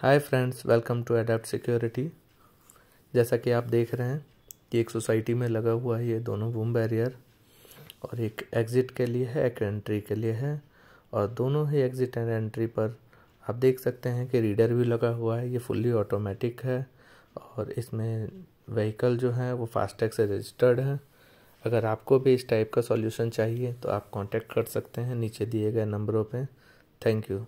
hi friends welcome to adept security जैसा कि आप देख रहे हैं कि एक सोसाइटी में लगा हुआ है ये दोनों बूम बैरियर और एक एग्ज़िट के लिए है एक एंट्री के लिए है और दोनों ही एग्ज़िट एंड एंट्री पर आप देख सकते हैं कि रीडर भी लगा हुआ है ये फुल्ली ऑटोमेटिक है और इसमें व्हीकल जो है वो फास्टैग से रजिस्टर्ड है अगर आपको भी इस टाइप का सॉल्यूशन चाहिए तो आप कांटेक्ट कर सकते हैं नीचे दिए गए नंबरों पे थैंक यू